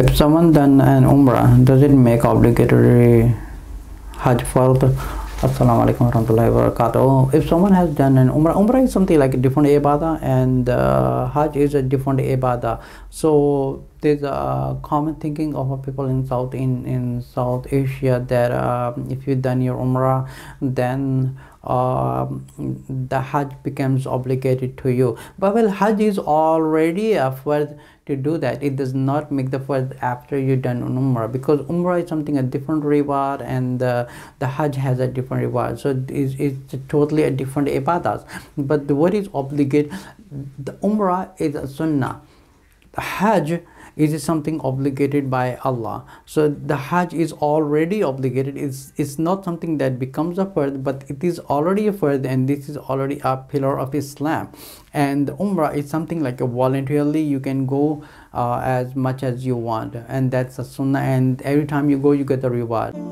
If someone done an Umrah, does it make obligatory Hajj fard? Assalamu alaikum warahmatullahi wabarakatuh. Oh, if someone has done an Umrah, Umrah is something like a different ibadah and uh, Hajj is a different ibadah. So there's a common thinking of people in South in, in South Asia that uh, if you've done your Umrah, then uh, the Hajj becomes obligated to you. But well, Hajj is already a first to do that. It does not make the first after you've done Umrah because Umrah is something a different reward and uh, the Hajj has a different reward. So it is, it's totally a different ibadah. But the what is obligatory. the Umrah is a Sunnah. The Hajj is it something obligated by Allah. So the Hajj is already obligated. It's, it's not something that becomes a fard, but it is already a fard and this is already a pillar of Islam. And Umrah is something like a voluntarily you can go uh, as much as you want and that's a sunnah and every time you go you get a reward.